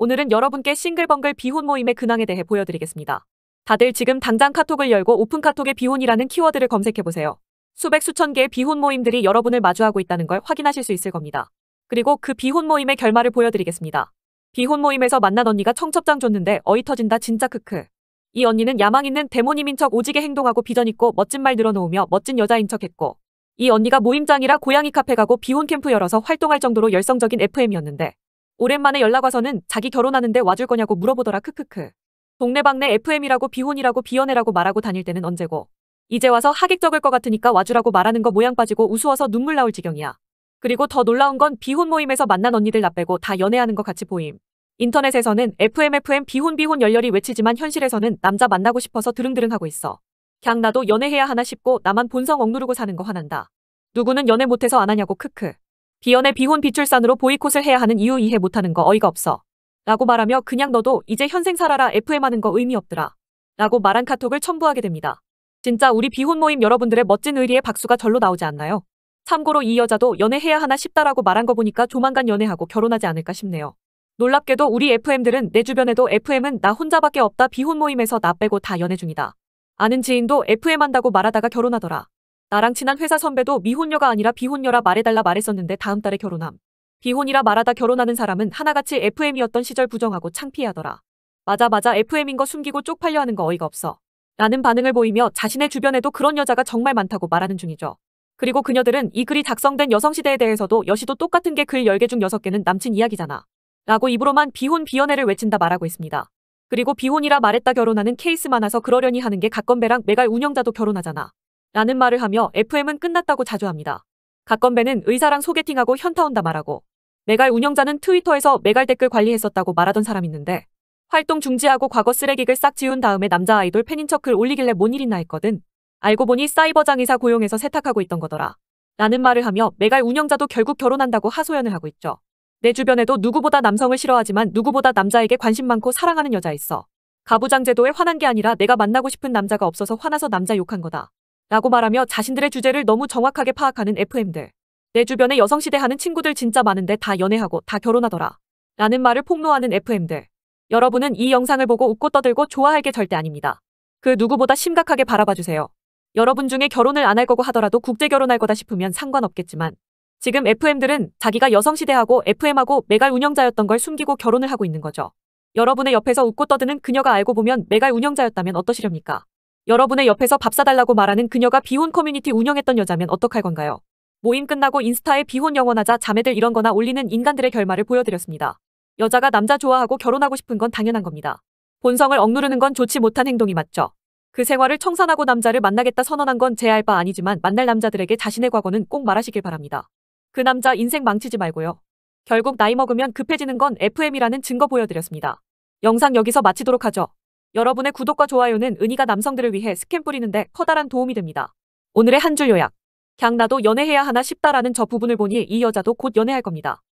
오늘은 여러분께 싱글벙글 비혼 모임의 근황에 대해 보여드리겠습니다. 다들 지금 당장 카톡을 열고 오픈 카톡의 비혼이라는 키워드를 검색해보세요. 수백 수천 개의 비혼 모임들이 여러분을 마주하고 있다는 걸 확인하실 수 있을 겁니다. 그리고 그 비혼 모임의 결말을 보여드리겠습니다. 비혼 모임에서 만난 언니가 청첩장 줬는데 어이 터진다 진짜 크크. 이 언니는 야망 있는 데모님인척 오지게 행동하고 비전 있고 멋진 말 늘어놓으며 멋진 여자인 척했고 이 언니가 모임장이라 고양이 카페 가고 비혼 캠프 열어서 활동할 정도로 열성적인 FM이었는데 오랜만에 연락 와서는 자기 결혼하는데 와줄 거냐고 물어보더라 크크크. 동네방네 FM이라고 비혼이라고 비연애라고 말하고 다닐 때는 언제고. 이제 와서 하객 적을 것 같으니까 와주라고 말하는 거 모양 빠지고 우스워서 눈물 나올 지경이야. 그리고 더 놀라운 건 비혼 모임에서 만난 언니들 나 빼고 다 연애하는 것 같이 보임. 인터넷에서는 FMFM 비혼 비혼 열렬히 외치지만 현실에서는 남자 만나고 싶어서 드릉드릉 하고 있어. 걍 나도 연애해야 하나 싶고 나만 본성 억누르고 사는 거 화난다. 누구는 연애 못해서 안 하냐고 크크. 비연의 비혼 비출산으로 보이콧을 해야 하는 이유 이해 못하는 거 어이가 없어. 라고 말하며 그냥 너도 이제 현생 살아라 FM 하는 거 의미 없더라. 라고 말한 카톡을 첨부하게 됩니다. 진짜 우리 비혼 모임 여러분들의 멋진 의리에 박수가 절로 나오지 않나요? 참고로 이 여자도 연애해야 하나 싶다라고 말한 거 보니까 조만간 연애하고 결혼하지 않을까 싶네요. 놀랍게도 우리 FM들은 내 주변에도 FM은 나 혼자밖에 없다 비혼 모임에서 나 빼고 다 연애 중이다. 아는 지인도 FM 한다고 말하다가 결혼하더라. 나랑 친한 회사 선배도 미혼녀가 아니라 비혼녀라 말해달라 말했었는데 다음 달에 결혼함. 비혼이라 말하다 결혼하는 사람은 하나같이 FM이었던 시절 부정하고 창피하더라. 맞아 맞아 FM인 거 숨기고 쪽팔려 하는 거 어이가 없어. 라는 반응을 보이며 자신의 주변에도 그런 여자가 정말 많다고 말하는 중이죠. 그리고 그녀들은 이 글이 작성된 여성시대에 대해서도 여시도 똑같은 게 글 10개 중 6개는 남친 이야기잖아. 라고 입으로만 비혼 비연애를 외친다 말하고 있습니다. 그리고 비혼이라 말했다 결혼하는 케이스 많아서 그러려니 하는 게가건배랑 메갈 운영자도 결혼하잖아. 라는 말을 하며 FM은 끝났다고 자주 합니다. 가건배는 의사랑 소개팅하고 현타 온다 말하고 메갈 운영자는 트위터에서 메갈 댓글 관리했었다고 말하던 사람 있는데 활동 중지하고 과거 쓰레기를싹 지운 다음에 남자 아이돌 팬인 척을 올리길래 뭔 일이나 했거든. 알고 보니 사이버장 의사 고용해서 세탁하고 있던 거더라. 라는 말을 하며 메갈 운영자도 결국 결혼한다고 하소연을 하고 있죠. 내 주변에도 누구보다 남성을 싫어하지만 누구보다 남자에게 관심 많고 사랑하는 여자 있어. 가부장 제도에 화난 게 아니라 내가 만나고 싶은 남자가 없어서 화나서 남자 욕한 거다. 라고 말하며 자신들의 주제를 너무 정확하게 파악하는 FM들. 내 주변에 여성시대 하는 친구들 진짜 많은데 다 연애하고 다 결혼하더라. 라는 말을 폭로하는 FM들. 여러분은 이 영상을 보고 웃고 떠들고 좋아할 게 절대 아닙니다. 그 누구보다 심각하게 바라봐주세요. 여러분 중에 결혼을 안 할 거고 하더라도 국제 결혼할 거다 싶으면 상관없겠지만 지금 FM들은 자기가 여성시대하고 FM하고 메갈 운영자였던 걸 숨기고 결혼을 하고 있는 거죠. 여러분의 옆에서 웃고 떠드는 그녀가 알고 보면 메갈 운영자였다면 어떠시렵니까? 여러분의 옆에서 밥 사달라고 말하는 그녀가 비혼 커뮤니티 운영했던 여자면 어떡할 건가요? 모임 끝나고 인스타에 비혼 영원하자 자매들 이런 거나 올리는 인간들의 결말을 보여드렸습니다. 여자가 남자 좋아하고 결혼하고 싶은 건 당연한 겁니다. 본성을 억누르는 건 좋지 못한 행동이 맞죠. 그 생활을 청산하고 남자를 만나겠다 선언한 건 제 알바 아니지만 만날 남자들에게 자신의 과거는 꼭 말하시길 바랍니다. 그 남자 인생 망치지 말고요. 결국 나이 먹으면 급해지는 건 FM이라는 증거 보여드렸습니다. 영상 여기서 마치도록 하죠. 여러분의 구독과 좋아요는 은희가 남성들을 위해 스캔 뿌리는데 커다란 도움이 됩니다. 오늘의 한 줄 요약. 강 나도 연애해야 하나 싶다라는 저 부분을 보니 이 여자도 곧 연애할 겁니다.